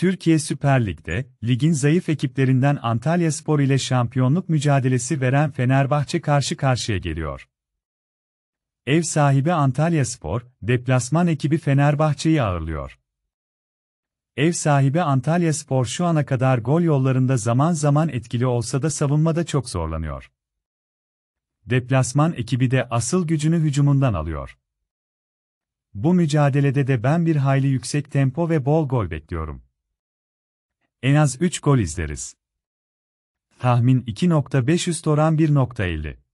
Türkiye Süper Lig'de, ligin zayıf ekiplerinden Antalya Spor ile şampiyonluk mücadelesi veren Fenerbahçe karşı karşıya geliyor. Ev sahibi Antalya Spor, deplasman ekibi Fenerbahçe'yi ağırlıyor. Ev sahibi Antalya Spor şu ana kadar gol yollarında zaman zaman etkili olsa da savunmada çok zorlanıyor. Deplasman ekibi de asıl gücünü hücumundan alıyor. Bu mücadelede de ben bir hayli yüksek tempo ve bol gol bekliyorum. En az 3 gol izleriz. Tahmin 2.5 üst oran 1.50